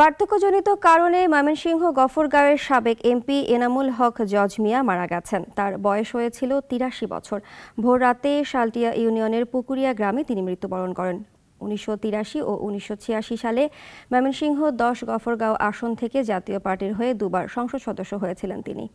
বার্ধক্যজনিত কারণে ময়মনসিংহ গফরগাঁওয়ের সাবেক এমপি এনামুল হক জজ মিয়া মারা গেছেন তার বয়স হয়েছিল তিরাশি বছর ভোর রাতে সালটিয়া ইউনিয়নের পুকুরিয়া গ্রামে তিনি মৃত্যুবরণ করেন উনিশশো ও উনিশশো সালে ময়মনসিংহ দশ গফরগাঁও আসন থেকে জাতীয় পার্টির হয়ে দুবার সংসদ সদস্য হয়েছিলেন তিনি